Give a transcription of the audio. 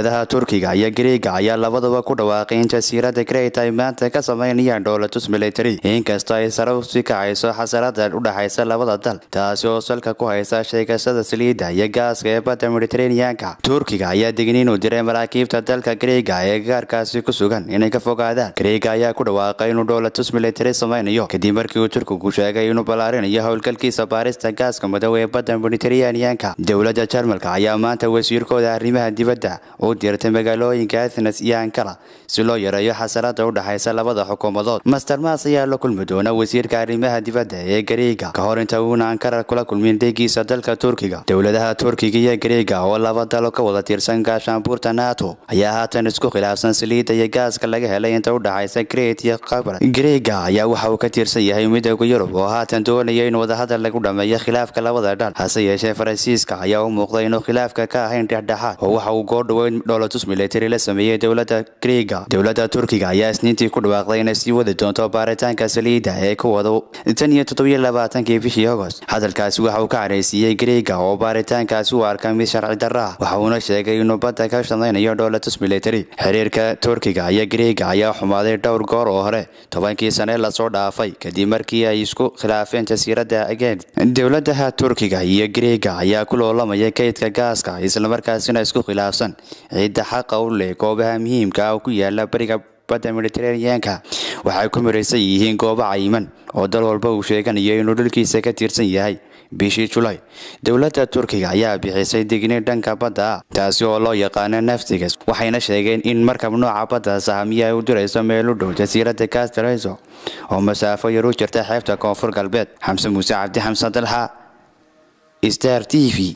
shirkadaha turkiga iyo greega ayaa labadaba ku dhawaaqay in jasiirada greta ay maanta ka sameynayaan dhowlatus military inkastoo ay sare sii kacayso xasarada u dhexaysa labada dal taasi oo salka ku haysa sheegashada saliidda iyo gaaska ee badda mediteraneanka turkiga ayaa digniin u diray maraakiibta dalka greega ee gaarkaasi ku sugan inay ka fogaadaan greega ayaa ku dhawaaqay inuu dhowlatus military sameynayo kadib markii uu turkigu sheegay inuu iyo howlgalkiisa baarista gaaska madow ee badda mediteraneanka dowladda jarmalka ayaa maanta wasiirkooda arrimaha dibadda u diirtay magaalooyinka athenes iyo ankala si loo yareeyo xasarada u dhexaysa labada xukuumadood master mas ayaa la kulmi doona wasiirka arrimaha dibadda ee gariiga ka hor inta uuna ankara kula kulmin deegiisa dalka turkiga dowladaha turkiga iyo gariiga oo laba dalo ka wada tirsan gaashaanbuurta nato ayaa haatan isku khilaafsan saliidda iyo gaaska laga helay inta u dhexaysa greet iyo kabra gariiga ayaa waxa uu ka tiirsan yahay midooda yurub oo haatan doonaya in wadahadal lagu dhameeyo khilaafka labada dhal hase yeeshee faransiiska ayaa u muuqda inuu khilaafka ka ahayn dhexdhexaad oo waxa uu goordhawo weyn dholotus military la sameeyey dowladda griega dowladda turkiga ayaa isniintii ku dhawaaqday inay sii wadi doonto baaritaanka saliidda ee ku wada tan iyo toddobyolabaatankii bishii agost hadalkaasi waxa uu ka cadhaysiiyey greega oo baaritaankaasi u arka mid sharci darraa waxa uuna sheegay inuu badda ka shaqaynayo dholotus military xiriirka turkiga iyo greega ayaa xumaaday dhowr goor oo hore tobankii sane lasoo dhaafay kadib markii ay isku khilaafeen jasiiradda agen dowladaha turkiga iyo greega ayaa ku loolamaya kaydka gaaska islamarkaasina isku khilaafsan cidda xaqa u leh goobaha muhiimka ah oo ku yaala bariga badda mediteraneanka waxay ku maraysan yihiin goobo cayiman oo dal walba uu sheeganayo inuu dhulkiisa ka tiirsan yahay bishii julaay dowladda turkiga ayaa bixisay digniin dhanka badda ah taasi oo loo yaqaano naftigas waxayna sheegeen in markab nooca badda sahamiya ay u dirayso meel u dhow jasiiradda kastarayso oo masaafo yar u jirta xeebta koonfur galbeed xamse muuse cabdi xamsan dalxa star t v